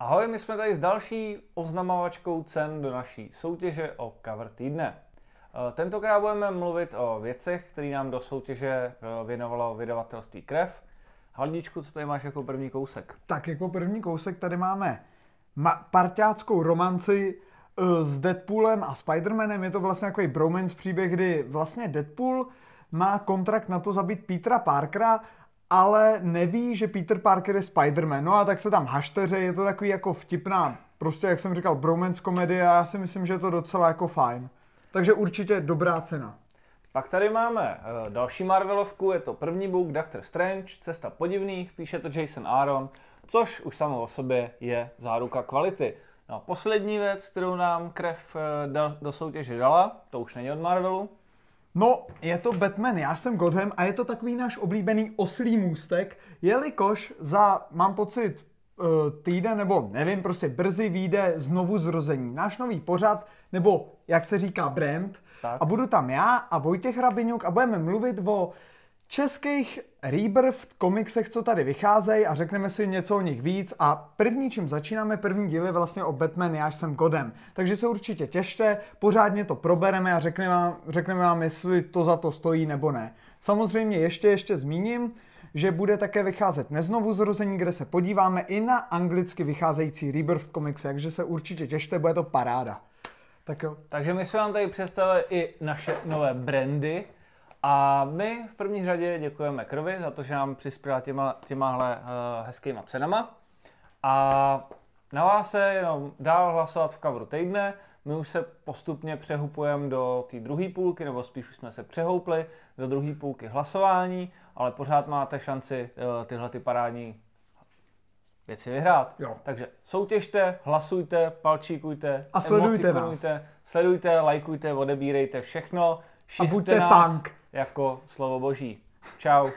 Ahoj, my jsme tady s další oznamovačkou cen do naší soutěže o cover týdne. Eh, tentokrát budeme mluvit o věcech, které nám do soutěže eh, věnovalo vydavatelství Krev. Haldičku, co tady máš jako první kousek? Tak jako první kousek tady máme ma- parťáckou romanci eh, s Deadpoolem a Spidermanem. Je to vlastně takový bromance příběh, kdy vlastně Deadpool má kontrakt na to zabít Petra Parkera ale neví, že Peter Parker je Spider-Man. No a tak se tam hašteře, je to takový jako vtipná, prostě jak jsem říkal, bromance komedie a já si myslím, že je to docela jako fajn. Takže určitě dobrá cena. Pak tady máme eh, další Marvelovku, je to první book Doctor Strange, Cesta podivných, píše to Jason Aaron, což už samo o sobě je záruka kvality. No a poslední věc, kterou nám krev eh, do soutěže dala, to už není od Marvelu, No, je to Batman, já jsem Godhem a je to takový náš oblíbený oslý můstek, jelikož za, mám pocit, eh, týden nebo nevím, prostě brzy vyjde znovu zrození. Náš nový pořad, nebo jak se říká brand. Tak. A budu tam já a Vojtěch Rabiňuk a budeme mluvit o českých Rebirth komiksech, co tady vycházejí a řekneme si něco o nich víc a první, čím začínáme, první díl je vlastně o Batman Já jsem kodem. Takže se určitě těšte, pořádně to probereme a řekneme vám, řekneme vám, jestli to za to stojí nebo ne. Samozřejmě ještě, ještě zmíním, že bude také vycházet neznovu zrození, kde se podíváme i na anglicky vycházející Rebirth komikse, takže se určitě těšte, bude to paráda. Tak jo. Takže my jsme vám tady představili i naše nové brandy, a my v první řadě děkujeme Krvi za to, že nám přispěla těma, těmahle uh, hezkýma cenama. A na vás se jenom dál hlasovat v kavru týdne. My už se postupně přehupujeme do té druhé půlky, nebo spíš už jsme se přehoupli do druhé půlky hlasování, ale pořád máte šanci uh, tyhle ty parádní věci vyhrát. Jo. Takže soutěžte, hlasujte, palčíkujte, a sledujte nás. Sledujte, lajkujte, odebírejte všechno. a buďte nás, punk jako slovo boží. Čau.